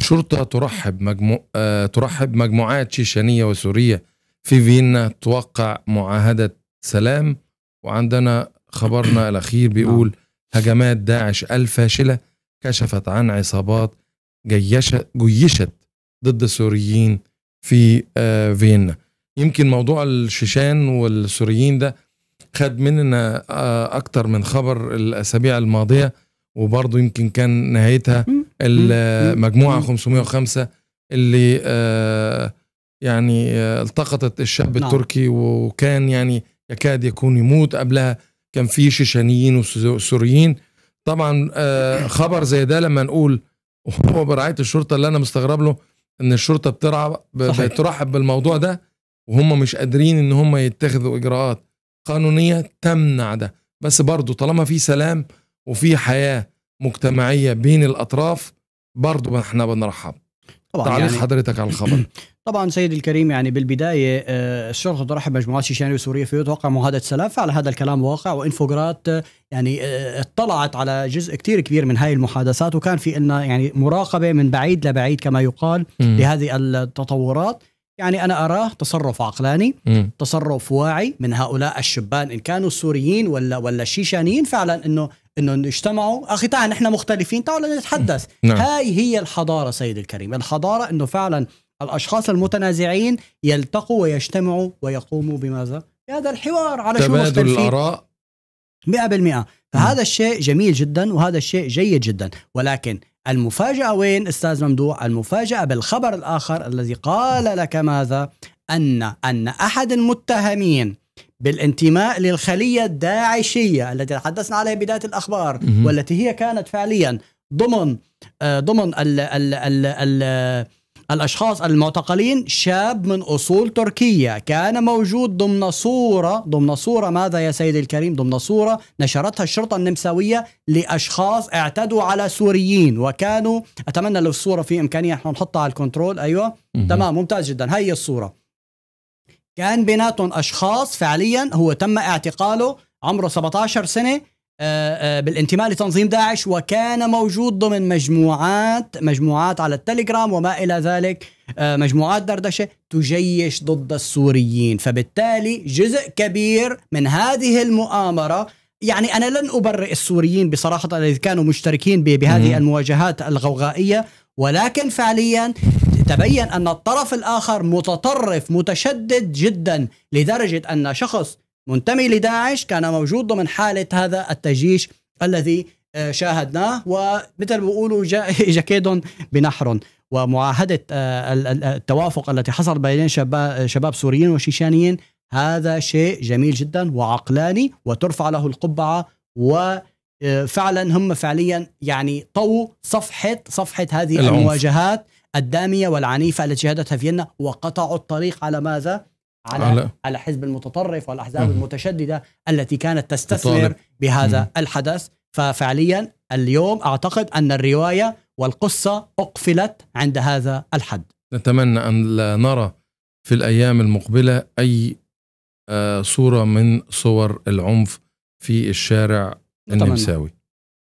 الشرطة ترحب مجمو... آه، ترحب مجموعات شيشانية وسورية في فيينا توقع معاهدة سلام وعندنا خبرنا الأخير بيقول نعم. هجمات داعش الفاشلة كشفت عن عصابات جيشت, جيشت ضد السوريين في آه، فيينا يمكن موضوع الشيشان والسوريين ده خد مننا آه، أكتر من خبر الأسابيع الماضية وبرضه يمكن كان نهايتها المجموعه 505 اللي آه، يعني آه، التقطت الشعب نعم. التركي وكان يعني يكاد يكون يموت قبلها كان في شيشانيين وسوريين طبعا آه، خبر زي ده لما نقول هو برعايه الشرطه اللي انا مستغرب له ان الشرطه بترعب بترحب بالموضوع ده وهم مش قادرين ان هم يتخذوا اجراءات قانونيه تمنع ده بس برضه طالما في سلام وفي حياه مجتمعيه بين الاطراف برضه احنا بنرحب طبعا تعليق يعني حضرتك على الخبر طبعا سيد الكريم يعني بالبدايه آه، الشرطه ترحب بمجموعات شيشانيه وسوريه في يتوقع معاهده سلام فعل هذا الكلام واقع وانفوجرات آه، يعني آه، اطلعت على جزء كتير كبير من هاي المحادثات وكان في لنا يعني مراقبه من بعيد لبعيد كما يقال م. لهذه التطورات يعني انا اراه تصرف عقلاني م. تصرف واعي من هؤلاء الشبان ان كانوا سوريين ولا ولا شيشانيين فعلا انه انه اجتمعوا اخي تعال نحن مختلفين تعالوا نتحدث نعم. هاي هي الحضاره سيد الكريم الحضاره انه فعلا الاشخاص المتنازعين يلتقوا ويجتمعوا ويقوموا بماذا بهذا الحوار على شو مختلفين تبادل الاراء 100% فهذا نعم. الشيء جميل جدا وهذا الشيء جيد جدا ولكن المفاجأة وين أستاذ ممدوح المفاجأة بالخبر الآخر الذي قال لك ماذا أن أن أحد المتهمين بالانتماء للخلية الداعشية التي تحدثنا عليها بداية الأخبار والتي هي كانت فعليا ضمن آه، ضمن ال ال ال ال الأشخاص المعتقلين شاب من أصول تركية كان موجود ضمن صورة ضمن صورة ماذا يا سيدي الكريم ضمن صورة نشرتها الشرطة النمساوية لأشخاص اعتدوا على سوريين وكانوا أتمنى لو الصورة في إمكانية احنا نحطها على الكنترول أيوة تمام ممتاز جدا هي الصورة كان بيناتهم أشخاص فعليا هو تم اعتقاله عمره 17 سنة آه، آه، بالانتماء لتنظيم داعش وكان موجود ضمن مجموعات مجموعات على التليجرام وما الى ذلك آه، مجموعات دردشه تجيش ضد السوريين فبالتالي جزء كبير من هذه المؤامره يعني انا لن ابرئ السوريين بصراحه الذين كانوا مشتركين بهذه المواجهات الغوغائيه ولكن فعليا تبين ان الطرف الاخر متطرف متشدد جدا لدرجه ان شخص منتمي لداعش كان موجود ضمن حالة هذا التجيش الذي آه، شاهدناه ومثل بيقولوا جاء جاكيد بنحر ومعاهدة آه، التوافق التي حصل بين شباب سوريين وشيشانيين هذا شيء جميل جدا وعقلاني وترفع له القبعة وفعلا آه، هم فعليا يعني طووا صفحة صفحة هذه العنف. المواجهات الدامية والعنيفة التي شهدتها فيينا وقطعوا الطريق على ماذا؟ على على حزب المتطرف والاحزاب المتشدده التي كانت تستثمر بهذا الحدث ففعليا اليوم اعتقد ان الروايه والقصه اقفلت عند هذا الحد نتمنى ان لا نرى في الايام المقبله اي آه، صوره من صور العنف في الشارع النمساوي